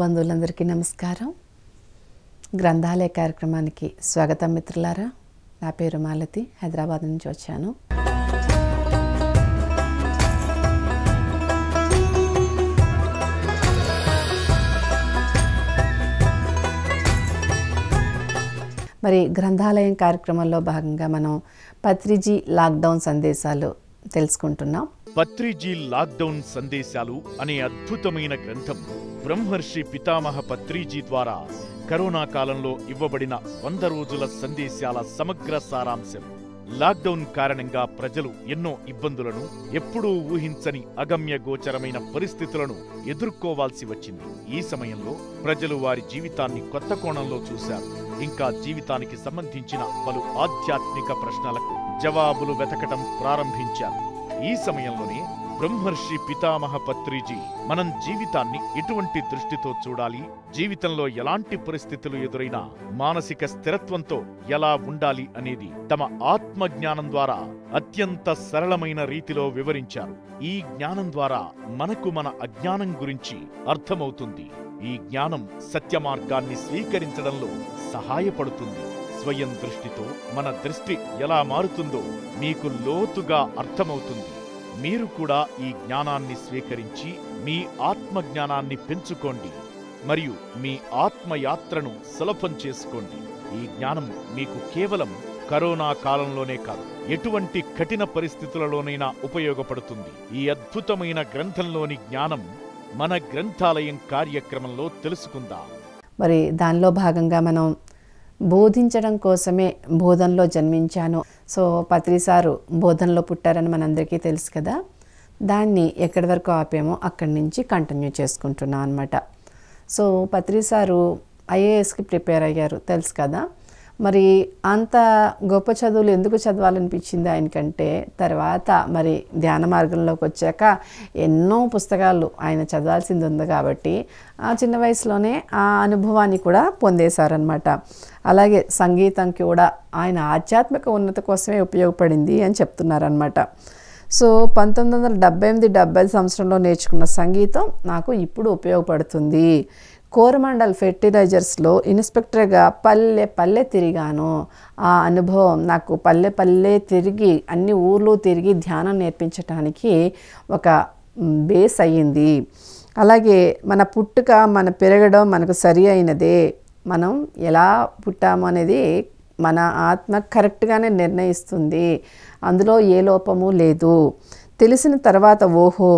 బంధువులందరికీ నమస్కారం గ్రంథాలయ కార్యక్రమానికి స్వాగతం మిత్రులారా నా పేరు మాలతి హైదరాబాద్ నుంచి వచ్చాను మరి గ్రంథాలయం కార్యక్రమంలో భాగంగా మనం పత్రిజీ లాక్డౌన్ సందేశాలు తెలుసుకుంటున్నాం పత్రిజీ లాక్డౌన్ సందేశాలు అనే అద్భుతమైన గ్రంథం బ్రహ్మర్షి పితామహ పత్రిజీ ద్వారా కరోనా కాలంలో ఇవ్వబడిన వంద రోజుల సందేశాల సమగ్ర సారాంశం లాక్డౌన్ కారణంగా ప్రజలు ఎన్నో ఇబ్బందులను ఎప్పుడూ ఊహించని అగమ్య గోచరమైన పరిస్థితులను ఎదుర్కోవాల్సి వచ్చింది ఈ సమయంలో ప్రజలు వారి జీవితాన్ని కొత్త కోణంలో చూశారు ఇంకా జీవితానికి సంబంధించిన పలు ఆధ్యాత్మిక ప్రశ్నలకు జవాబులు వెతకటం ప్రారంభించారు ఈ సమయంలోనే బ్రహ్మర్షి పితామహ పత్రిజీ మనం జీవితాన్ని ఎటువంటి దృష్టితో చూడాలి జీవితంలో ఎలాంటి పరిస్థితులు ఎదురైనా మానసిక స్థిరత్వంతో ఎలా ఉండాలి అనేది తమ ఆత్మ జ్ఞానం ద్వారా అత్యంత సరళమైన రీతిలో వివరించారు ఈ జ్ఞానం ద్వారా మనకు మన అజ్ఞానం గురించి అర్థమవుతుంది ఈ జ్ఞానం సత్య మార్గాన్ని స్వీకరించడంలో సహాయపడుతుంది స్వయం దృష్టితో మన దృష్టి ఎలా మారుతుందో మీకు లోతుగా అర్థమవుతుంది మీరు కూడా ఈ జ్ఞానాన్ని స్వీకరించి మీ ఆత్మ జ్ఞానాన్ని పెంచుకోండి మరియు మీ ఆత్మయాత్రను సులభం చేసుకోండి ఈ జ్ఞానం మీకు కేవలం కరోనా కాలంలోనే కాదు ఎటువంటి కఠిన పరిస్థితులలోనైనా ఉపయోగపడుతుంది ఈ అద్భుతమైన గ్రంథంలోని జ్ఞానం మన గ్రంథాలయం కార్యక్రమంలో తెలుసుకుందాం మరి దానిలో భాగంగా మనం బోధించడం కోసమే బోధనలో జన్మించాను సో పత్రిసారు బోధనలో పుట్టారని మనందరికీ తెలుసు కదా దాన్ని ఎక్కడి వరకు ఆపేమో అక్కడి నుంచి కంటిన్యూ చేసుకుంటున్నాను అనమాట సో పత్రిసారు ఐఏఎస్కి ప్రిపేర్ అయ్యారు తెలుసు కదా మరి అంత గొప్ప చదువులు ఎందుకు చదవాలనిపించింది ఆయనకంటే తర్వాత మరి ధ్యాన మార్గంలోకి వచ్చాక ఎన్నో పుస్తకాలు ఆయన చదవాల్సింది ఉంది కాబట్టి ఆ చిన్న వయసులోనే ఆ అనుభవాన్ని కూడా పొందేశారనమాట అలాగే సంగీతం కూడా ఆయన ఆధ్యాత్మిక ఉన్నత కోసమే ఉపయోగపడింది అని చెప్తున్నారనమాట సో పంతొమ్మిది వందల డెబ్బై ఎనిమిది డెబ్బై సంవత్సరంలో నేర్చుకున్న సంగీతం నాకు ఇప్పుడు ఉపయోగపడుతుంది కోరమండల్ ఫెర్టిలైజర్స్లో ఇన్స్పెక్టర్గా పల్లె పల్లె తిరిగాను ఆ అనుభవం నాకు పల్లె పల్లె తిరిగి అన్ని ఊర్లు తిరిగి ధ్యానం నేర్పించటానికి ఒక బేస్ అయ్యింది అలాగే మన పుట్టుక మన పెరగడం మనకు సరి అయినదే మనం ఎలా పుట్టాము అనేది మన ఆత్మ కరెక్ట్గానే నిర్ణయిస్తుంది అందులో ఏ లోపము లేదు తెలిసిన తర్వాత ఓహో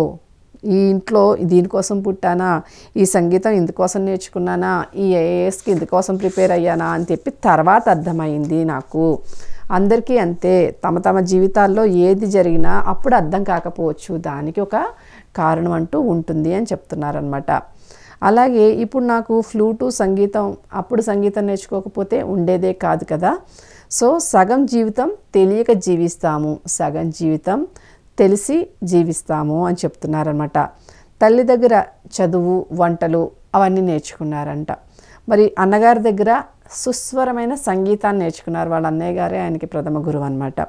ఈ ఇంట్లో దీనికోసం పుట్టానా ఈ సంగీతం ఇందుకోసం నేర్చుకున్నానా ఈ ఏఎస్కి ఇందుకోసం ప్రిపేర్ అయ్యానా అని చెప్పి తర్వాత అర్థమైంది నాకు అందరికీ అంతే తమ తమ జీవితాల్లో ఏది జరిగినా అప్పుడు అర్థం కాకపోవచ్చు దానికి ఒక కారణం అంటూ ఉంటుంది అని చెప్తున్నారనమాట అలాగే ఇప్పుడు నాకు ఫ్లూటు సంగీతం అప్పుడు సంగీతం నేర్చుకోకపోతే ఉండేదే కాదు కదా సో సగం జీవితం తెలియక జీవిస్తాము సగం జీవితం తెలిసి జీవిస్తాము అని చెప్తున్నారనమాట తల్లి దగ్గర చదువు వంటలు అవన్నీ నేర్చుకున్నారంట మరి అన్నగారి దగ్గర సుస్వరమైన సంగీతాన్ని నేర్చుకున్నారు వాళ్ళ అన్నయ్య గారే ఆయనకి ప్రథమ గురువు అనమాట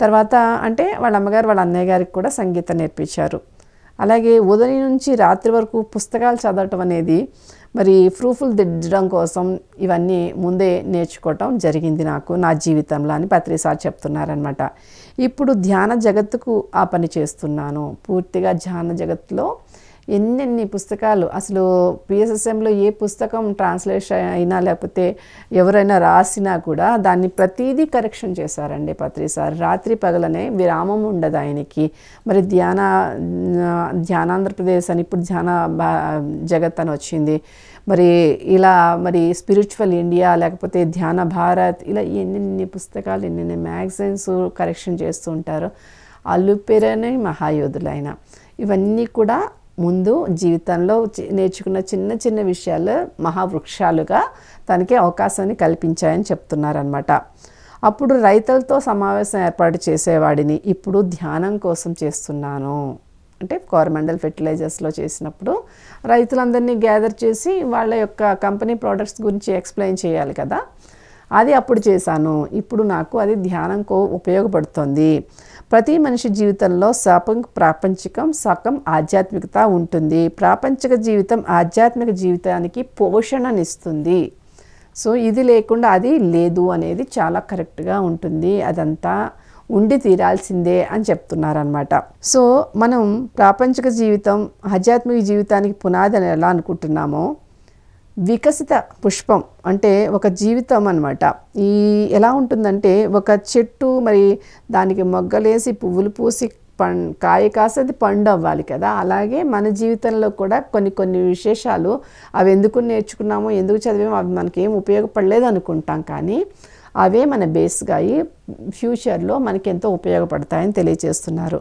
తర్వాత అంటే వాళ్ళ అమ్మగారు వాళ్ళ అన్నయ్య గారికి కూడా సంగీతం నేర్పించారు అలాగే ఉదయం నుంచి రాత్రి వరకు పుస్తకాలు చదవటం అనేది మరి ప్రూఫ్లు దిద్దడం కోసం ఇవన్నీ ముందే నేర్చుకోవటం జరిగింది నాకు నా జీవితంలో అని పత్రిసారి చెప్తున్నారనమాట ఇప్పుడు ధ్యాన జగత్తుకు ఆ పని చేస్తున్నాను పూర్తిగా ధ్యాన జగత్తులో ఎన్నెన్ని పుస్తకాలు అసలు పిఎస్ఎస్ఎంలో ఏ పుస్తకం ట్రాన్స్లేషన్ అయినా లేకపోతే ఎవరైనా రాసినా కూడా దాన్ని ప్రతిదీ కరెక్షన్ చేశారండి పత్రిసారి రాత్రి పగలనే విరామం ఉండదు ఆయనకి మరి ధ్యాన ధ్యానాంధ్రప్రదేశ్ అని ఇప్పుడు ధ్యాన జగత్ అని వచ్చింది మరి ఇలా మరి స్పిరిచువల్ ఇండియా లేకపోతే ధ్యాన భారత్ ఇలా ఎన్నెన్ని పుస్తకాలు ఎన్నెన్ని మ్యాగజైన్స్ కరెక్షన్ చేస్తూ ఉంటారు అల్లుపేరనే మహాయోధులైన ఇవన్నీ కూడా ముందు జీవితంలో నేర్చుకున్న చిన్న చిన్న విషయాలు మహావృక్షాలుగా తనకి అవకాశాన్ని కల్పించాయని చెప్తున్నారనమాట అప్పుడు రైతులతో సమావేశం ఏర్పాటు చేసేవాడిని ఇప్పుడు ధ్యానం కోసం చేస్తున్నాను అంటే కోరమండల్ ఫెర్టిలైజర్స్లో చేసినప్పుడు రైతులందరినీ గ్యాదర్ చేసి వాళ్ళ యొక్క కంపెనీ ప్రోడక్ట్స్ గురించి ఎక్స్ప్లెయిన్ చేయాలి కదా అది అప్పుడు చేశాను ఇప్పుడు నాకు అది ధ్యానం కో ఉపయోగపడుతుంది ప్రతి మనిషి జీవితంలో సపం ప్రాపంచికం సకం ఆధ్యాత్మికత ఉంటుంది ప్రాపంచిక జీవితం ఆధ్యాత్మిక జీవితానికి పోషణనిస్తుంది సో ఇది లేకుండా అది లేదు అనేది చాలా కరెక్ట్గా ఉంటుంది అదంతా ఉండి తీరాల్సిందే అని చెప్తున్నారనమాట సో మనం ప్రాపంచిక జీవితం ఆధ్యాత్మిక జీవితానికి పునాది అని ఎలా అనుకుంటున్నామో వికసిత పుష్పం అంటే ఒక జీవితం అనమాట ఈ ఎలా ఉంటుందంటే ఒక చెట్టు మరి దానికి మొగ్గలేసి పువ్వులు పూసి పం కాయ కాసేది పండు అవ్వాలి కదా అలాగే మన జీవితంలో కూడా కొన్ని కొన్ని విశేషాలు అవి ఎందుకు నేర్చుకున్నామో ఎందుకు చదివామో అవి ఏం ఉపయోగపడలేదు అనుకుంటాం కానీ అవే మన బేస్గా అయ్యి ఫ్యూచర్లో మనకి ఎంతో ఉపయోగపడతాయని తెలియజేస్తున్నారు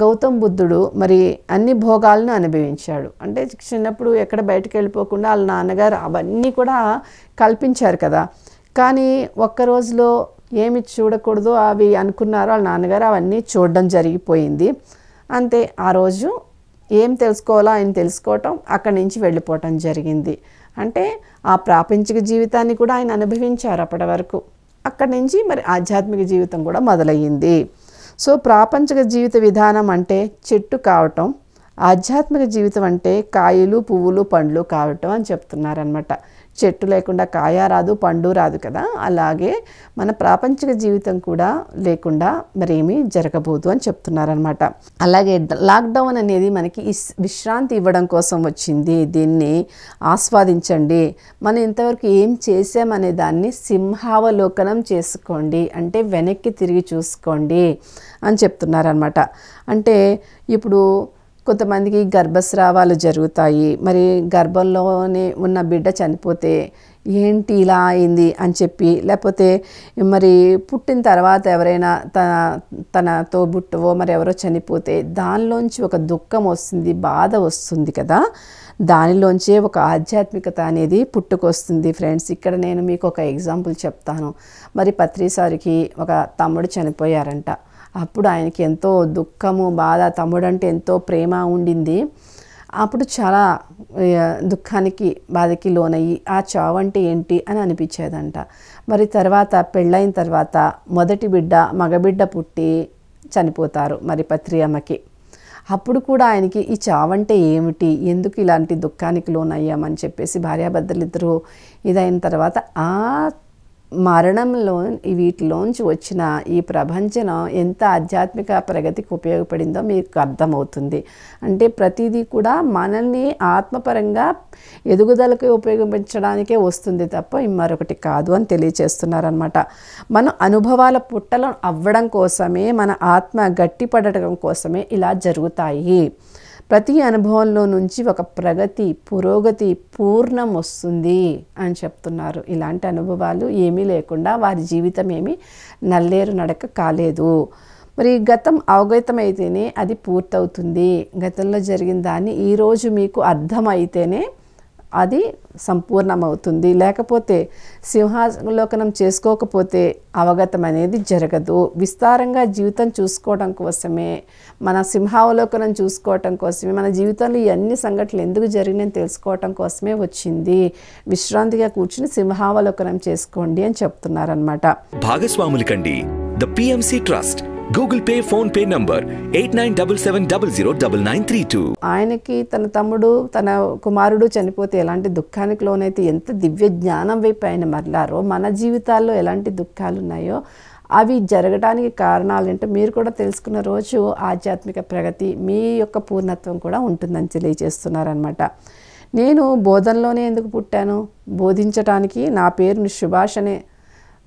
గౌతమ్ బుద్ధుడు మరి అన్ని భోగాలను అనుభవించాడు అంటే చిన్నప్పుడు ఎక్కడ బయటకు వెళ్ళిపోకుండా వాళ్ళ నాన్నగారు అవన్నీ కూడా కల్పించారు కదా కానీ ఒక్క రోజులో ఏమి చూడకూడదు అవి అనుకున్నారో వాళ్ళ నాన్నగారు అవన్నీ చూడడం జరిగిపోయింది అంతే ఆ రోజు ఏం తెలుసుకోవాలో ఆయన తెలుసుకోవటం అక్కడి నుంచి వెళ్ళిపోవటం జరిగింది అంటే ఆ ప్రాపంచిక జీవితాన్ని కూడా ఆయన అనుభవించారు అప్పటి వరకు అక్కడి నుంచి మరి ఆధ్యాత్మిక జీవితం కూడా మొదలయ్యింది సో ప్రాపంచిక జీవిత విధానం అంటే చెట్టు కావటం ఆధ్యాత్మిక జీవితం అంటే కాయలు పువ్వులు పండ్లు కావటం అని చెప్తున్నారనమాట చెట్టు లేకుండా కాయ రాదు పండు రాదు కదా అలాగే మన ప్రాపంచిక జీవితం కూడా లేకుండా మరేమీ జరగబోదు అని చెప్తున్నారనమాట అలాగే లాక్డౌన్ అనేది మనకి విశ్రాంతి ఇవ్వడం కోసం వచ్చింది దీన్ని ఆస్వాదించండి మనం ఇంతవరకు ఏం చేసామనే దాన్ని సింహావలోకనం చేసుకోండి అంటే వెనక్కి తిరిగి చూసుకోండి అని చెప్తున్నారనమాట అంటే ఇప్పుడు కొంతమందికి గర్భస్రావాలు జరుగుతాయి మరి గర్భంలోనే ఉన్న బిడ్డ చనిపోతే ఏంటి ఇలా అయింది అని చెప్పి లేకపోతే మరి పుట్టిన తర్వాత ఎవరైనా తన తన తోబుట్టవో మరి ఎవరో చనిపోతే దానిలోంచి ఒక దుఃఖం వస్తుంది బాధ వస్తుంది కదా దానిలోంచే ఒక ఆధ్యాత్మికత అనేది పుట్టుకొస్తుంది ఫ్రెండ్స్ ఇక్కడ నేను మీకు ఒక ఎగ్జాంపుల్ చెప్తాను మరి పత్రిసారికి ఒక తమ్ముడు చనిపోయారంట అప్పుడు ఆయనకి ఎంతో దుఃఖము బాధ తమ్ముడంటే ఎంతో ప్రేమ ఉండింది అప్పుడు చాలా దుఃఖానికి బాధకి లోనయ్యి ఆ చావు అంటే ఏంటి అని అనిపించేదంట మరి తర్వాత పెళ్ళైన తర్వాత మొదటి బిడ్డ మగబిడ్డ పుట్టి చనిపోతారు మరి అమ్మకి అప్పుడు కూడా ఆయనకి ఈ చావంటే ఏమిటి ఎందుకు ఇలాంటి దుఃఖానికి లోనయ్యామని చెప్పేసి భార్యాభర్తలిద్దరూ ఇదైన తర్వాత ఆ మరణంలో వీటిలోంచి వచ్చిన ఈ ప్రపంచం ఎంత ఆధ్యాత్మిక ప్రగతికి ఉపయోగపడిందో మీకు అర్థమవుతుంది అంటే ప్రతిదీ కూడా మనల్ని ఆత్మపరంగా ఎదుగుదలకు ఉపయోగించడానికే వస్తుంది తప్ప మరొకటి కాదు అని తెలియచేస్తున్నారనమాట మన అనుభవాల పుట్టలు అవ్వడం కోసమే మన ఆత్మ గట్టిపడటం కోసమే ఇలా జరుగుతాయి ప్రతి అనుభవంలో నుంచి ఒక ప్రగతి పురోగతి పూర్ణం వస్తుంది అని చెప్తున్నారు ఇలాంటి అనుభవాలు ఏమీ లేకుండా వారి జీవితం ఏమీ నల్లేరు నడక కాలేదు మరి గతం అవగతమైతేనే అది పూర్తవుతుంది గతంలో జరిగిన దాన్ని ఈరోజు మీకు అర్థమైతేనే అది సంపూర్ణమవుతుంది లేకపోతే సింహాలోకనం చేసుకోకపోతే అవగతం అనేది జరగదు విస్తారంగా జీవితం చూసుకోవడం కోసమే మన సింహావలోకనం చూసుకోవటం కోసమే మన జీవితంలో ఇవన్నీ సంఘటనలు ఎందుకు జరిగినాయని తెలుసుకోవటం కోసమే వచ్చింది విశ్రాంతిగా కూర్చుని సింహావలోకనం చేసుకోండి అని చెప్తున్నారనమాట కండి the PMC trust Google Pay PhonePe number eight nine double seven double zero double nine three two ఆయనకి తన తమ్ముడు తన కుమారుడు చనిపోతే ఎలాంటి దుఃఖానికి లోనైతే ఎంత దివ్య జ్ఞానం వైపు ఆయన మరలారో మన జీవితాల్లో ఎలాంటి దుఃఖాలు ఉన్నాయో అవి జరగడానికి కారణాలు ఏంటో మీరు కూడా తెలుసుకున్న రోజు ఆధ్యాత్మిక ప్రగతి మీ యొక్క పూర్ణత్వం కూడా ఉంటుందని తెలియజేస్తున్నారనమాట నేను బోధనలోనే ఎందుకు పుట్టాను బోధించటానికి నా పేరుని సుభాష్ అనే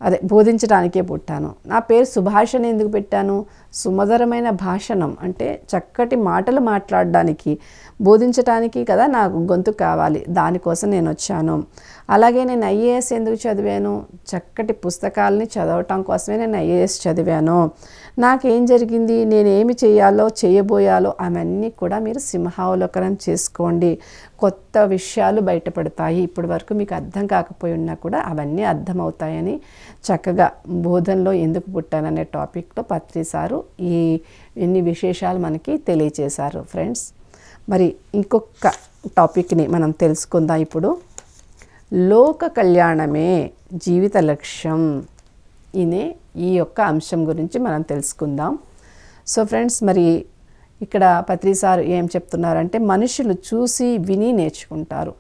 అదే బోధించడానికే పుట్టాను నా పేరు సుభాష్ అని ఎందుకు పెట్టాను సుమధురమైన భాషణం అంటే చక్కటి మాటలు మాట్లాడడానికి బోధించటానికి కదా నాకు గొంతు కావాలి దానికోసం నేను వచ్చాను అలాగే నేను ఐఏఎస్ ఎందుకు చదివాను చక్కటి పుస్తకాలని చదవటం కోసమే నేను ఐఏఎస్ చదివాను నాకేం జరిగింది నేనేమి చేయాలో చేయబోయాలో అవన్నీ కూడా మీరు సింహావలోకనం చేసుకోండి కొత్త విషయాలు బయటపడతాయి ఇప్పటి వరకు మీకు అర్థం కాకపోయి ఉన్నా కూడా అవన్నీ అర్థమవుతాయని చక్కగా బోధనలో ఎందుకు పుట్టాననే టాపిక్లో పత్రిసారు గారు ఈ ఎన్ని విశేషాలు మనకి తెలియచేశారు ఫ్రెండ్స్ మరి ఇంకొక టాపిక్ని మనం తెలుసుకుందాం ఇప్పుడు లోక కళ్యాణమే జీవిత లక్ష్యం ఇనే ఈ యొక్క అంశం గురించి మనం తెలుసుకుందాం సో ఫ్రెండ్స్ మరి ఇక్కడ పత్రిసారు ఏం చెప్తున్నారంటే మనుషులు చూసి విని నేర్చుకుంటారు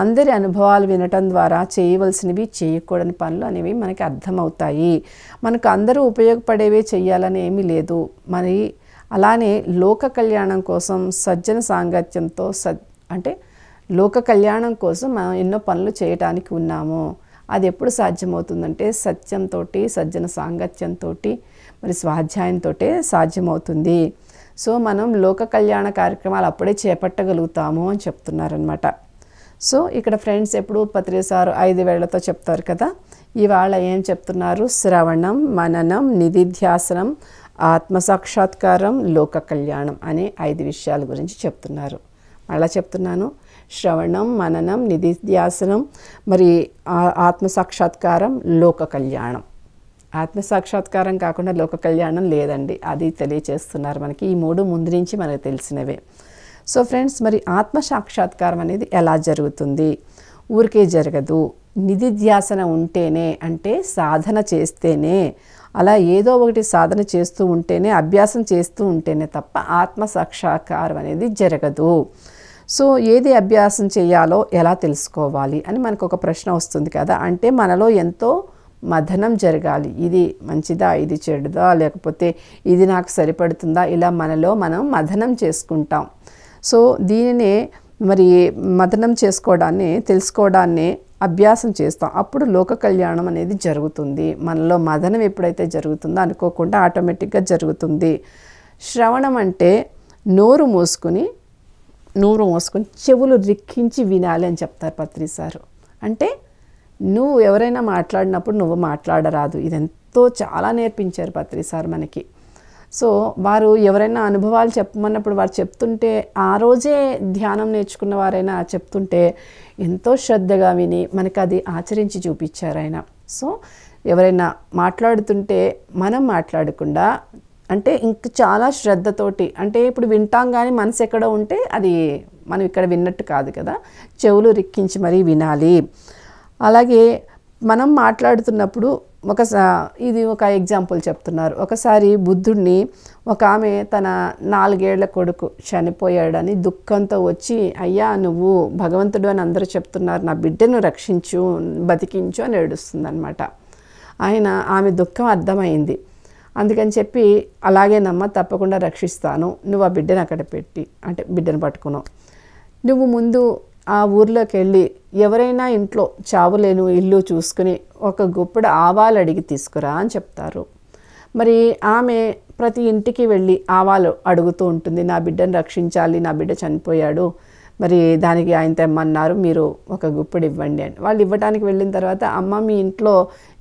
అందరి అనుభవాలు వినటం ద్వారా చేయవలసినవి చేయకూడని పనులు అనేవి మనకి అర్థమవుతాయి మనకు అందరూ ఉపయోగపడేవి చేయాలని ఏమీ లేదు మరి అలానే లోక కళ్యాణం కోసం సజ్జన సాంగత్యంతో స అంటే లోక కళ్యాణం కోసం మనం ఎన్నో పనులు చేయటానికి ఉన్నాము అది ఎప్పుడు సాధ్యమవుతుందంటే సత్యంతో సజ్జన సాంగత్యంతో మరి స్వాధ్యాయంతో సాధ్యమవుతుంది సో మనం లోక కళ్యాణ కార్యక్రమాలు అప్పుడే చేపట్టగలుగుతాము అని చెప్తున్నారనమాట సో ఇక్కడ ఫ్రెండ్స్ ఎప్పుడు పత్రిసారు ఐదు వేళ్లతో చెప్తారు కదా ఇవాళ ఏం చెప్తున్నారు శ్రవణం మననం నిధిధ్యాసనం ఆత్మ సాక్షాత్కారం లోక కళ్యాణం అనే ఐదు విషయాల గురించి చెప్తున్నారు మళ్ళా చెప్తున్నాను శ్రవణం మననం నిధిధ్యాసనం మరి ఆత్మ సాక్షాత్కారం లోక కళ్యాణం ఆత్మ సాక్షాత్కారం కాకుండా లోక కళ్యాణం లేదండి అది తెలియచేస్తున్నారు మనకి ఈ మూడు ముందు నుంచి మనకు తెలిసినవే సో ఫ్రెండ్స్ మరి ఆత్మ సాక్షాత్కారం అనేది ఎలా జరుగుతుంది ఊరికే జరగదు నిధిధ్యాసన ఉంటేనే అంటే సాధన చేస్తేనే అలా ఏదో ఒకటి సాధన చేస్తూ ఉంటేనే అభ్యాసం చేస్తూ ఉంటేనే తప్ప ఆత్మ సాక్షాత్కారం అనేది జరగదు సో ఏది అభ్యాసం చేయాలో ఎలా తెలుసుకోవాలి అని మనకు ఒక ప్రశ్న వస్తుంది కదా అంటే మనలో ఎంతో మథనం జరగాలి ఇది మంచిదా ఇది చెడుదా లేకపోతే ఇది నాకు సరిపడుతుందా ఇలా మనలో మనం మథనం చేసుకుంటాం సో దీనినే మరి మదనం చేసుకోవడాన్ని తెలుసుకోవడాన్ని అభ్యాసం చేస్తాం అప్పుడు లోక కళ్యాణం అనేది జరుగుతుంది మనలో మదనం ఎప్పుడైతే జరుగుతుందో అనుకోకుండా ఆటోమేటిక్గా జరుగుతుంది శ్రవణం అంటే నోరు మోసుకుని నోరు మోసుకొని చెవులు రిక్కించి వినాలి అని చెప్తారు పత్రి సారు అంటే నువ్వు ఎవరైనా మాట్లాడినప్పుడు నువ్వు మాట్లాడరాదు ఇదెంతో చాలా నేర్పించారు పత్రి సార్ మనకి సో వారు ఎవరైనా అనుభవాలు చెప్పమన్నప్పుడు వారు చెప్తుంటే ఆ రోజే ధ్యానం నేర్చుకున్న వారైనా చెప్తుంటే ఎంతో శ్రద్ధగా విని మనకు అది ఆచరించి చూపించారు ఆయన సో ఎవరైనా మాట్లాడుతుంటే మనం మాట్లాడకుండా అంటే ఇంక చాలా శ్రద్ధతోటి అంటే ఇప్పుడు వింటాం కానీ మనసు ఎక్కడ ఉంటే అది మనం ఇక్కడ విన్నట్టు కాదు కదా చెవులు రిక్కించి మరీ వినాలి అలాగే మనం మాట్లాడుతున్నప్పుడు ఒక ఇది ఒక ఎగ్జాంపుల్ చెప్తున్నారు ఒకసారి బుద్ధుడిని ఒక ఆమె తన నాలుగేళ్ల కొడుకు చనిపోయాడని దుఃఖంతో వచ్చి అయ్యా నువ్వు భగవంతుడు అని అందరూ చెప్తున్నారు నా బిడ్డను రక్షించు బతికించు అని ఏడుస్తుందనమాట ఆయన ఆమె దుఃఖం అర్థమైంది అందుకని చెప్పి అలాగేనమ్మా తప్పకుండా రక్షిస్తాను నువ్వు ఆ బిడ్డను అక్కడ పెట్టి అంటే బిడ్డను పట్టుకున్నావు నువ్వు ముందు ఆ ఊర్లోకి వెళ్ళి ఎవరైనా ఇంట్లో చావులేను ఇల్లు చూసుకుని ఒక గుప్పెడు ఆవాలు అడిగి తీసుకురా అని చెప్తారు మరి ఆమె ప్రతి ఇంటికి వెళ్ళి ఆవాలు అడుగుతూ ఉంటుంది నా బిడ్డను రక్షించాలి నా బిడ్డ చనిపోయాడు మరి దానికి ఆయన తెమ్మన్నారు మీరు ఒక గుప్పెడు ఇవ్వండి అని వాళ్ళు ఇవ్వడానికి వెళ్ళిన తర్వాత అమ్మ మీ ఇంట్లో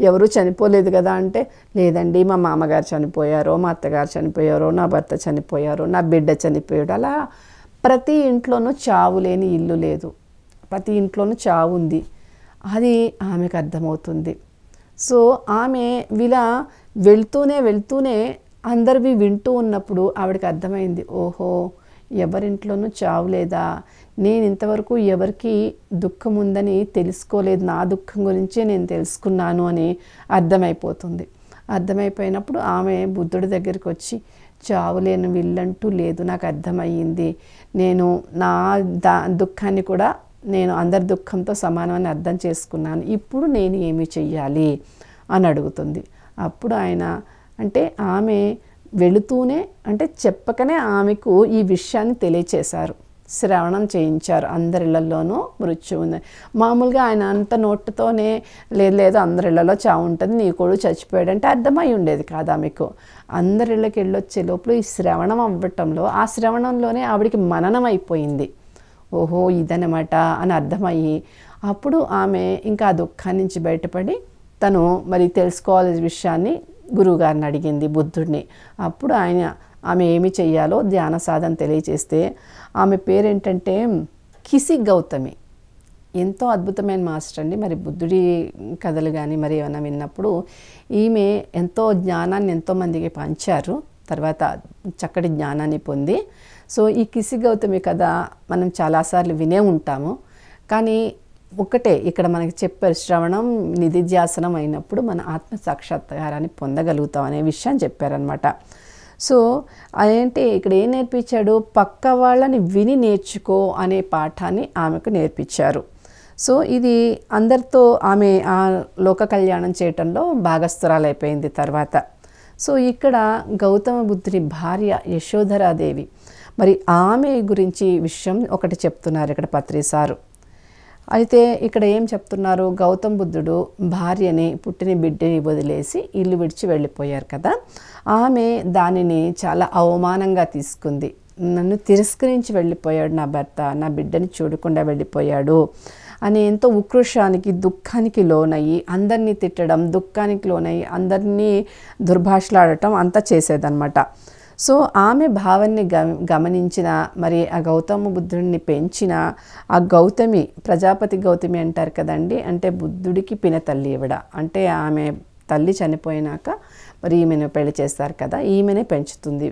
ఎవరు చనిపోలేదు కదా అంటే లేదండి మా మామగారు చనిపోయారో మా అత్తగారు చనిపోయారో నా భర్త చనిపోయారో నా బిడ్డ చనిపోయాడు అలా ప్రతి ఇంట్లోనూ చావు లేని ఇల్లు లేదు ప్రతి ఇంట్లోనూ చావు ఉంది అది ఆమెకు అర్థమవుతుంది సో ఆమె ఇలా వెళ్తూనే వెళ్తూనే అందరివి వింటూ ఉన్నప్పుడు ఆవిడకి అర్థమైంది ఓహో ఎవరింట్లోనూ చావు లేదా నేను ఇంతవరకు ఎవరికి దుఃఖం ఉందని తెలుసుకోలేదు నా దుఃఖం గురించే నేను తెలుసుకున్నాను అని అర్థమైపోతుంది అర్థమైపోయినప్పుడు ఆమె బుద్ధుడి దగ్గరికి వచ్చి చావులేని వీళ్ళంటూ లేదు నాకు అర్థమయ్యింది నేను నా దా దుఃఖాన్ని కూడా నేను అందరి దుఃఖంతో సమానమని అర్థం చేసుకున్నాను ఇప్పుడు నేను ఏమి చెయ్యాలి అని అడుగుతుంది అప్పుడు ఆయన అంటే ఆమె వెళుతూనే అంటే చెప్పకనే ఆమెకు ఈ విషయాన్ని తెలియచేశారు శ్రవణం చేయించారు అందరిళ్లలోనూ మృత్యు ఉంది మామూలుగా ఆయన అంత నోటుతోనే లేదు లేదు అందరిళ్లలో చావు ఉంటుంది నీ కొడు చచ్చిపోయాడంటే అర్థమై ఉండేది కాదా మీకు అందరిళ్ళకి వెళ్ళొచ్చే లోపల ఈ శ్రవణం అవ్వటంలో ఆ శ్రవణంలోనే ఆవిడికి మననం అయిపోయింది ఓహో ఇదనమాట అని అర్థమయ్యి అప్పుడు ఆమె ఇంకా ఆ దుఃఖం నుంచి బయటపడి తను మరి తెలుసుకోవాలి విషయాన్ని గురువుగారిని అడిగింది బుద్ధుడిని అప్పుడు ఆయన ఆమె ఏమి చెయ్యాలో ధ్యాన సాధన తెలియచేస్తే ఆమె పేరేంటంటే కిసి గౌతమి ఎంతో అద్భుతమైన మాస్టర్ అండి మరి బుద్ధుడి కథలు కానీ మరి ఏమైనా విన్నప్పుడు ఈమె ఎంతో జ్ఞానాన్ని ఎంతోమందికి పంచారు తర్వాత చక్కటి జ్ఞానాన్ని పొంది సో ఈ కిసి గౌతమి కథ మనం చాలాసార్లు వినే ఉంటాము కానీ ఒకటే ఇక్కడ మనకి చెప్పారు శ్రవణం నిధిధ్యాసనం అయినప్పుడు మన ఆత్మ సాక్షాత్కారాన్ని పొందగలుగుతాం అనే విషయాన్ని చెప్పారనమాట సో అదేంటి ఇక్కడ ఏం నేర్పించాడు పక్క వాళ్ళని విని నేర్చుకో అనే పాఠాన్ని ఆమెకు నేర్పించారు సో ఇది అందరితో ఆమె ఆ లోక కళ్యాణం చేయటంలో భాగస్థురాలైపోయింది తర్వాత సో ఇక్కడ గౌతమ బుద్ధుని భార్య యశోధరాదేవి మరి ఆమె గురించి విషయం ఒకటి చెప్తున్నారు ఇక్కడ పత్రిసారు అయితే ఇక్కడ ఏం చెప్తున్నారు గౌతమ్ బుద్ధుడు భార్యని పుట్టిన బిడ్డని వదిలేసి ఇల్లు విడిచి వెళ్ళిపోయారు కదా ఆమె దానిని చాలా అవమానంగా తీసుకుంది నన్ను తిరస్కరించి వెళ్ళిపోయాడు నా భర్త నా బిడ్డని చూడకుండా వెళ్ళిపోయాడు అని ఎంతో ఉక్రోషానికి దుఃఖానికి లోనయ్యి అందరినీ తిట్టడం దుఃఖానికి లోనయ్యి అందరినీ దుర్భాషలాడటం అంతా చేసేదనమాట సో ఆమె భావాన్ని గమనించిన మరి ఆ గౌతమ బుద్ధుడిని పెంచిన ఆ గౌతమి ప్రజాపతి గౌతమి అంటారు కదండి అంటే బుద్ధుడికి పిన తల్లి ఇవిడ అంటే ఆమె తల్లి చనిపోయినాక మరి ఈమెను పెళ్లి చేస్తారు కదా ఈమెనే పెంచుతుంది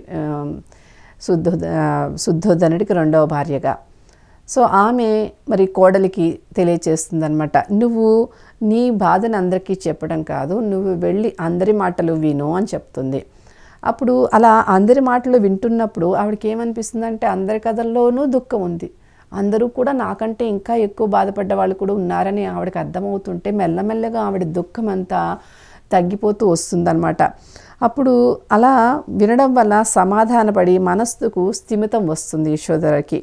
శుద్ధో శుద్ధోధనుడికి రెండవ భార్యగా సో ఆమె మరి కోడలికి అనమాట నువ్వు నీ బాధను అందరికీ చెప్పడం కాదు నువ్వు వెళ్ళి అందరి మాటలు విను అని చెప్తుంది అప్పుడు అలా అందరి మాటలు వింటున్నప్పుడు ఆవిడకి ఏమనిపిస్తుందంటే అందరి కథల్లోనూ దుఃఖం ఉంది అందరూ కూడా నాకంటే ఇంకా ఎక్కువ బాధపడ్డ వాళ్ళు కూడా ఉన్నారని ఆవిడకి అర్థమవుతుంటే మెల్లమెల్లగా ఆవిడ దుఃఖం అంతా తగ్గిపోతూ వస్తుందన్నమాట అప్పుడు అలా వినడం వల్ల సమాధానపడి మనస్సుకు స్థిమితం వస్తుంది యశోధరకి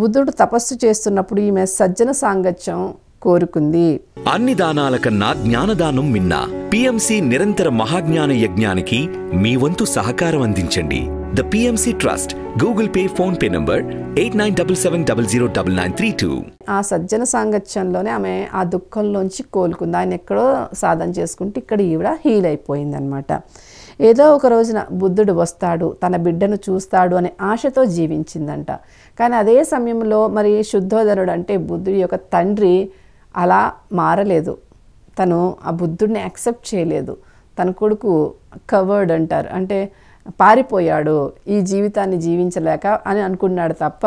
బుద్ధుడు తపస్సు చేస్తున్నప్పుడు ఈమె సజ్జన సాంగత్యం కోరుకుంది అన్ని దానాల కన్నా జ్ఞానదానం విన్న పిఎంసి నిరంతర మహాజ్ఞాన యజ్ఞానికి మీ వంతు సహకారం అందించండి the PMC trust Google Pay PhonePe number eight nine double seven double zero double nine three two ఆ సజ్జన సాంగత్యంలోనే ఆమె ఆ దుఃఖంలోంచి కోలుకుంది ఆయన ఎక్కడో సాధన చేసుకుంటే ఇక్కడ ఈవిడ హీల్ అయిపోయింది అనమాట ఏదో ఒక రోజున బుద్ధుడు వస్తాడు తన బిడ్డను చూస్తాడు అనే ఆశతో జీవించిందంట కానీ అదే సమయంలో మరి శుద్ధోదరుడు అంటే బుద్ధుడి యొక్క తండ్రి అలా మారలేదు తను ఆ బుద్ధుడిని యాక్సెప్ట్ చేయలేదు తన కొడుకు కవర్డ్ అంటారు అంటే పారిపోయాడు ఈ జీవితాన్ని జీవించలేక అని అనుకున్నాడు తప్ప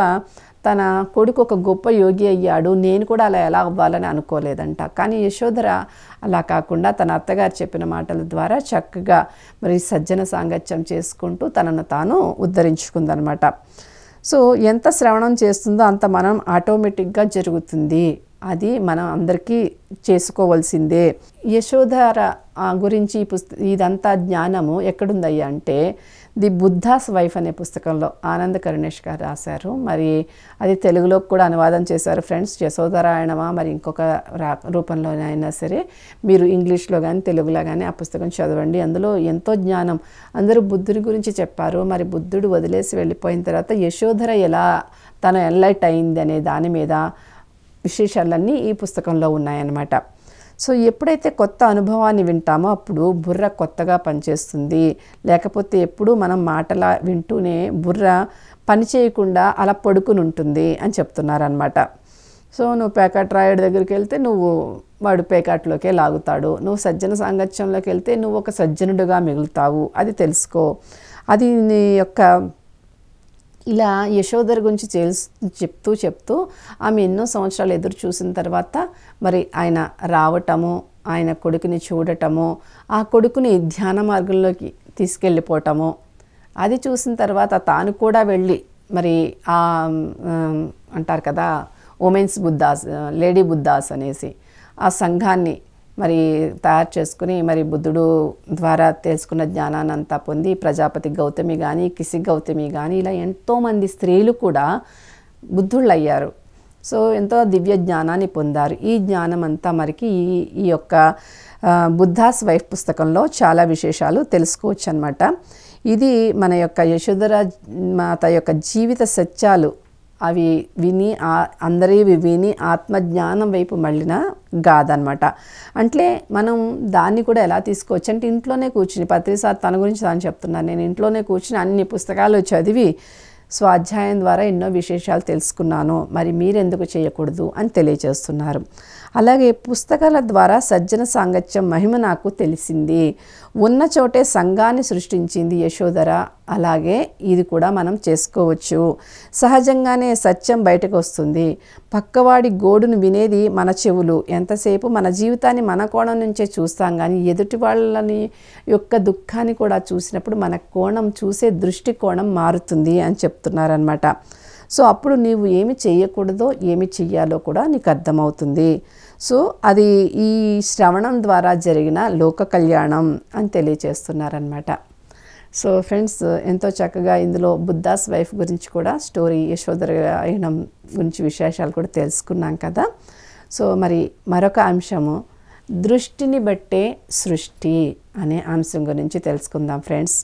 తన కొడుకు ఒక గొప్ప యోగి అయ్యాడు నేను కూడా అలా ఎలా అవ్వాలని అనుకోలేదంట కానీ యశోధర అలా కాకుండా తన అత్తగారు చెప్పిన మాటల ద్వారా చక్కగా మరి సజ్జన సాంగత్యం చేసుకుంటూ తనను తాను ఉద్ధరించుకుందనమాట సో ఎంత శ్రవణం చేస్తుందో అంత మనం ఆటోమేటిక్గా జరుగుతుంది అది మనం అందరికీ చేసుకోవాల్సిందే యశోధార గురించి పుస్త ఇదంతా జ్ఞానము ఎక్కడుందయ్యా అంటే ది బుద్ధాస్ వైఫ్ అనే పుస్తకంలో ఆనంద కరుణేష్ గారు రాశారు మరి అది తెలుగులోకి కూడా అనువాదం చేశారు ఫ్రెండ్స్ ఆయనమా మరి ఇంకొక రా రూపంలోనైనా సరే మీరు ఇంగ్లీష్లో కానీ తెలుగులో కానీ ఆ పుస్తకం చదవండి అందులో ఎంతో జ్ఞానం అందరూ బుద్ధుడి గురించి చెప్పారు మరి బుద్ధుడు వదిలేసి వెళ్ళిపోయిన తర్వాత యశోధర ఎలా తను ఎన్లైట్ అయింది అనే దాని మీద విశేషాలన్నీ ఈ పుస్తకంలో ఉన్నాయన్నమాట సో ఎప్పుడైతే కొత్త అనుభవాన్ని వింటామో అప్పుడు బుర్ర కొత్తగా పనిచేస్తుంది లేకపోతే ఎప్పుడు మనం మాటల వింటూనే బుర్ర పని చేయకుండా అలా పడుకుని ఉంటుంది అని చెప్తున్నారనమాట సో నువ్వు పేకాట్ రాయుడు దగ్గరికి వెళ్తే నువ్వు వాడు పేకాట్లోకే లాగుతాడు నువ్వు సజ్జన సాంగత్యంలోకి వెళ్తే నువ్వు ఒక సజ్జనుడుగా మిగులుతావు అది తెలుసుకో అది నీ యొక్క ఇలా యశోధర్ గురించి చెప్తూ చెప్తూ ఆమె ఎన్నో సంవత్సరాలు ఎదురు చూసిన తర్వాత మరి ఆయన రావటము ఆయన కొడుకుని చూడటము ఆ కొడుకుని ధ్యాన మార్గంలోకి తీసుకెళ్ళిపోవటము అది చూసిన తర్వాత తాను కూడా వెళ్ళి మరి ఆ అంటారు కదా ఉమెన్స్ బుద్ధాస్ లేడీ బుద్ధాస్ అనేసి ఆ సంఘాన్ని మరి తయారు చేసుకుని మరి బుద్ధుడు ద్వారా తెలుసుకున్న జ్ఞానాన్ని అంతా పొంది ప్రజాపతి గౌతమి కానీ కిసి గౌతమి కానీ ఇలా ఎంతోమంది స్త్రీలు కూడా బుద్ధుళ్ళు అయ్యారు సో ఎంతో దివ్య జ్ఞానాన్ని పొందారు ఈ జ్ఞానం అంతా మనకి ఈ ఈ యొక్క బుద్ధాస్ వైఫ్ పుస్తకంలో చాలా విశేషాలు తెలుసుకోవచ్చు అనమాట ఇది మన యొక్క యశోధరాజ్ మాత యొక్క జీవిత సత్యాలు అవి విని అందరివి విని ఆత్మజ్ఞానం వైపు మళ్ళిన గాథ అనమాట అంటే మనం దాన్ని కూడా ఎలా తీసుకోవచ్చు అంటే ఇంట్లోనే కూర్చుని పత్రిసార్ తన గురించి దాన్ని చెప్తున్నాను నేను ఇంట్లోనే కూర్చుని అన్ని పుస్తకాలు చదివి స్వాధ్యాయం ద్వారా ఎన్నో విశేషాలు తెలుసుకున్నాను మరి మీరెందుకు చేయకూడదు అని తెలియజేస్తున్నారు అలాగే పుస్తకాల ద్వారా సజ్జన సాంగత్యం మహిమ నాకు తెలిసింది ఉన్న చోటే సంఘాన్ని సృష్టించింది యశోధర అలాగే ఇది కూడా మనం చేసుకోవచ్చు సహజంగానే సత్యం బయటకు వస్తుంది పక్కవాడి గోడును వినేది మన చెవులు ఎంతసేపు మన జీవితాన్ని మన కోణం నుంచే చూస్తాం కానీ ఎదుటి వాళ్ళని యొక్క దుఃఖాన్ని కూడా చూసినప్పుడు మన కోణం చూసే దృష్టి కోణం మారుతుంది అని చెప్తున్నారనమాట సో అప్పుడు నీవు ఏమి చేయకూడదో ఏమి చెయ్యాలో కూడా నీకు అర్థమవుతుంది సో అది ఈ శ్రవణం ద్వారా జరిగిన లోక కళ్యాణం అని తెలియచేస్తున్నారనమాట సో ఫ్రెండ్స్ ఎంతో చక్కగా ఇందులో బుద్ధాస్ వైఫ్ గురించి కూడా స్టోరీ అయినం గురించి విశేషాలు కూడా తెలుసుకున్నాం కదా సో మరి మరొక అంశము దృష్టిని బట్టే సృష్టి అనే అంశం గురించి తెలుసుకుందాం ఫ్రెండ్స్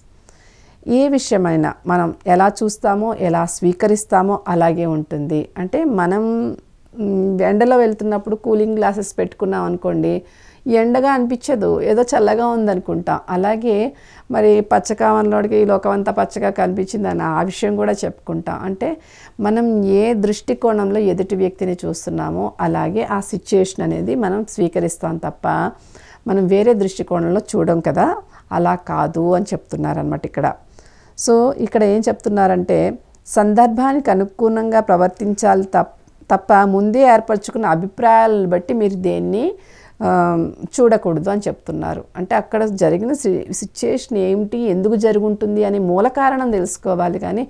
ఏ విషయమైనా మనం ఎలా చూస్తామో ఎలా స్వీకరిస్తామో అలాగే ఉంటుంది అంటే మనం ఎండలో వెళ్తున్నప్పుడు కూలింగ్ గ్లాసెస్ పెట్టుకున్నాం అనుకోండి ఎండగా అనిపించదు ఏదో చల్లగా ఉందనుకుంటాం అలాగే మరి పచ్చగా ఈ లోకమంతా పచ్చగా అని ఆ విషయం కూడా చెప్పుకుంటాం అంటే మనం ఏ దృష్టికోణంలో ఎదుటి వ్యక్తిని చూస్తున్నామో అలాగే ఆ సిచ్యుయేషన్ అనేది మనం స్వీకరిస్తాం తప్ప మనం వేరే దృష్టికోణంలో చూడం కదా అలా కాదు అని చెప్తున్నారనమాట ఇక్కడ సో ఇక్కడ ఏం చెప్తున్నారంటే సందర్భానికి అనుగుణంగా ప్రవర్తించాలి తప్ప ముందే ఏర్పరచుకున్న అభిప్రాయాలను బట్టి మీరు దేన్ని చూడకూడదు అని చెప్తున్నారు అంటే అక్కడ జరిగిన సిచ్యుయేషన్ ఏమిటి ఎందుకు జరుగుంటుంది అని మూల కారణం తెలుసుకోవాలి కానీ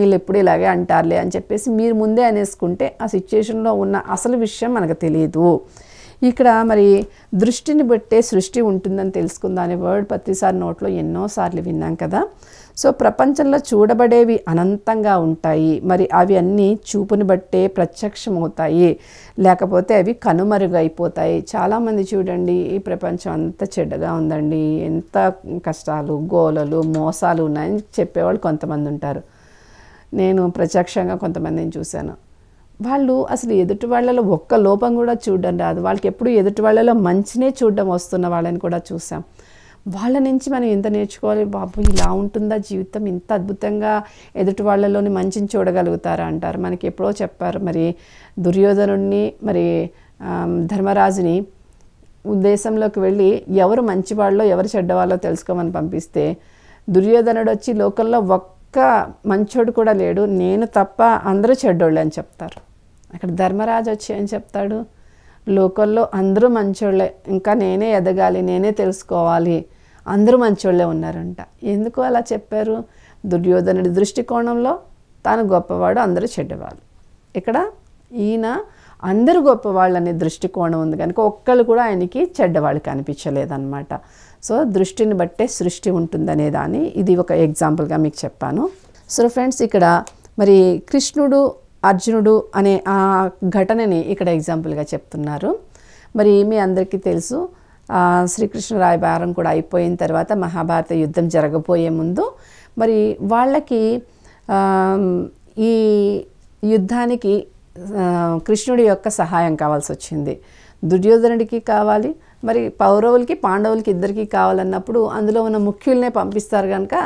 వీళ్ళు ఎప్పుడు ఇలాగే అంటారులే అని చెప్పేసి మీరు ముందే అనేసుకుంటే ఆ సిచ్యుయేషన్లో ఉన్న అసలు విషయం మనకు తెలియదు ఇక్కడ మరి దృష్టిని బట్టే సృష్టి ఉంటుందని తెలుసుకుందా అనే వర్డ్ ప్రతిసారి నోట్లో ఎన్నోసార్లు విన్నాం కదా సో ప్రపంచంలో చూడబడేవి అనంతంగా ఉంటాయి మరి అవి అన్నీ చూపుని బట్టే ప్రత్యక్షమవుతాయి లేకపోతే అవి కనుమరుగైపోతాయి చాలామంది చూడండి ఈ ప్రపంచం అంత చెడ్డగా ఉందండి ఎంత కష్టాలు గోలలు మోసాలు ఉన్నాయని చెప్పేవాళ్ళు కొంతమంది ఉంటారు నేను ప్రత్యక్షంగా కొంతమందిని చూశాను వాళ్ళు అసలు ఎదుటి వాళ్ళలో ఒక్క లోపం కూడా చూడడం రాదు వాళ్ళకి ఎప్పుడు ఎదుటి వాళ్ళలో మంచినే చూడడం వస్తున్న వాళ్ళని కూడా చూసాం వాళ్ళ నుంచి మనం ఎంత నేర్చుకోవాలి బాబు ఇలా ఉంటుందా జీవితం ఇంత అద్భుతంగా ఎదుటి వాళ్ళలోని మంచిని చూడగలుగుతారా అంటారు మనకి ఎప్పుడో చెప్పారు మరి దుర్యోధను మరి ధర్మరాజుని ఉద్దేశంలోకి వెళ్ళి ఎవరు మంచివాళ్ళో ఎవరు చెడ్డవాళ్ళో తెలుసుకోమని పంపిస్తే దుర్యోధనుడు వచ్చి లోకల్లో ఒక్క మంచోడు కూడా లేడు నేను తప్ప అందరూ చెడ్డోళ్ళు అని చెప్తారు అక్కడ ధర్మరాజు వచ్చి ఏం చెప్తాడు లోకల్లో అందరూ మంచోళ్ళే ఇంకా నేనే ఎదగాలి నేనే తెలుసుకోవాలి అందరూ మంచోళ్ళే ఉన్నారంట ఎందుకు అలా చెప్పారు దుర్యోధనుడి దృష్టికోణంలో తాను గొప్పవాడు అందరూ చెడ్డవాళ్ళు ఇక్కడ ఈయన అందరూ అనే దృష్టికోణం ఉంది కనుక ఒక్కళ్ళు కూడా ఆయనకి చెడ్డవాళ్ళు కనిపించలేదన్నమాట సో దృష్టిని బట్టే సృష్టి ఉంటుందనే దాన్ని ఇది ఒక ఎగ్జాంపుల్గా మీకు చెప్పాను సో ఫ్రెండ్స్ ఇక్కడ మరి కృష్ణుడు అర్జునుడు అనే ఆ ఘటనని ఇక్కడ ఎగ్జాంపుల్గా చెప్తున్నారు మరి మీ అందరికీ తెలుసు రాయబారం కూడా అయిపోయిన తర్వాత మహాభారత యుద్ధం జరగబోయే ముందు మరి వాళ్ళకి ఈ యుద్ధానికి కృష్ణుడి యొక్క సహాయం కావాల్సి వచ్చింది దుర్యోధనుడికి కావాలి మరి పౌరవులకి పాండవులకి ఇద్దరికి కావాలన్నప్పుడు అందులో ఉన్న ముఖ్యులనే పంపిస్తారు కనుక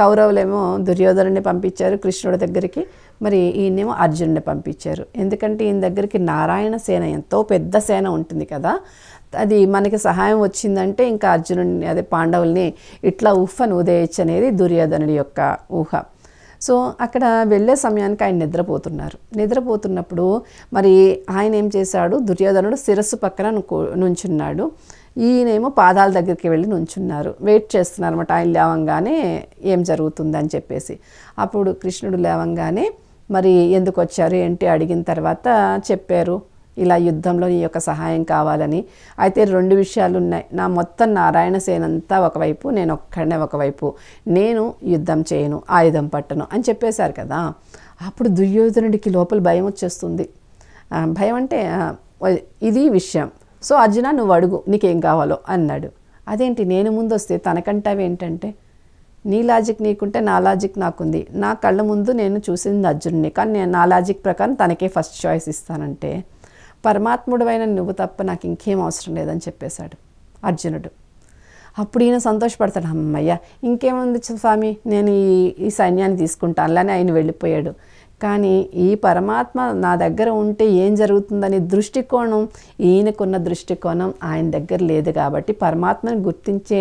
కౌరవులేమో దుర్యోధనుని పంపించారు కృష్ణుడి దగ్గరికి మరి ఈయనేమో అర్జునుడిని పంపించారు ఎందుకంటే ఈయన దగ్గరికి నారాయణ సేన ఎంతో పెద్ద సేన ఉంటుంది కదా అది మనకి సహాయం వచ్చిందంటే ఇంకా అర్జునుడిని అదే పాండవుల్ని ఇట్లా ఊహను ఉదయచ్చనేది అనేది దుర్యోధనుడి యొక్క ఊహ సో అక్కడ వెళ్ళే సమయానికి ఆయన నిద్రపోతున్నారు నిద్రపోతున్నప్పుడు మరి ఆయన ఏం చేశాడు దుర్యోధనుడు శిరస్సు పక్కన నుంచున్నాడు ఈయనేమో పాదాల దగ్గరికి వెళ్ళి నుంచున్నారు వెయిట్ చేస్తున్నారు అనమాట ఆయన లేవంగానే ఏం జరుగుతుందని చెప్పేసి అప్పుడు కృష్ణుడు లేవంగానే మరి ఎందుకు వచ్చారు ఏంటి అడిగిన తర్వాత చెప్పారు ఇలా యుద్ధంలో నీ యొక్క సహాయం కావాలని అయితే రెండు విషయాలు ఉన్నాయి నా మొత్తం నారాయణ అంతా ఒకవైపు నేను ఒక్కడనే ఒకవైపు నేను యుద్ధం చేయను ఆయుధం పట్టను అని చెప్పేశారు కదా అప్పుడు దుర్యోధనుడికి లోపల భయం వచ్చేస్తుంది భయం అంటే ఇది విషయం సో అర్జున నువ్వు అడుగు నీకేం కావాలో అన్నాడు అదేంటి నేను ముందు వస్తే ఏంటంటే నీ లాజిక్ నీకుంటే నా లాజిక్ నాకుంది నా కళ్ళ ముందు నేను చూసింది అర్జునుడిని కానీ నేను నా లాజిక్ ప్రకారం తనకే ఫస్ట్ చాయిస్ ఇస్తానంటే పరమాత్ముడవైన నువ్వు తప్ప నాకు ఇంకేం అవసరం లేదని చెప్పేశాడు అర్జునుడు అప్పుడు ఈయన సంతోషపడతాడు అమ్మయ్య ఇంకేముంది స్వామి నేను ఈ ఈ సైన్యాన్ని తీసుకుంటానులానే ఆయన వెళ్ళిపోయాడు కానీ ఈ పరమాత్మ నా దగ్గర ఉంటే ఏం జరుగుతుందనే దృష్టికోణం ఈయనకున్న దృష్టికోణం ఆయన దగ్గర లేదు కాబట్టి పరమాత్మను గుర్తించే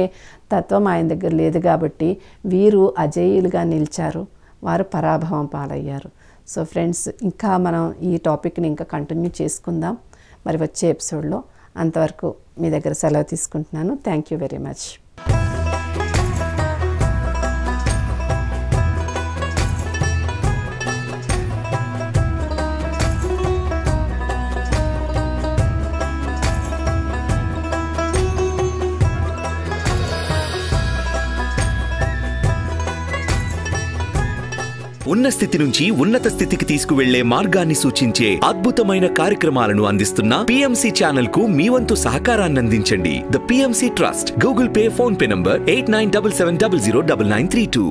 తత్వం ఆయన దగ్గర లేదు కాబట్టి వీరు అజేయులుగా నిలిచారు వారు పరాభవం పాలయ్యారు సో ఫ్రెండ్స్ ఇంకా మనం ఈ టాపిక్ని ఇంకా కంటిన్యూ చేసుకుందాం మరి వచ్చే ఎపిసోడ్లో అంతవరకు మీ దగ్గర సెలవు తీసుకుంటున్నాను థ్యాంక్ యూ వెరీ మచ్ ఉన్న స్థితి నుంచి ఉన్నత స్థితికి తీసుకువెళ్లే మార్గాన్ని సూచించే అద్భుతమైన కార్యక్రమాలను అందిస్తున్న పిఎంసీ ఛానల్ కు మీ వంతు సహకారాన్ని అందించండి the PMC trust Google Pay PhonePe number eight nine double seven double zero double nine three two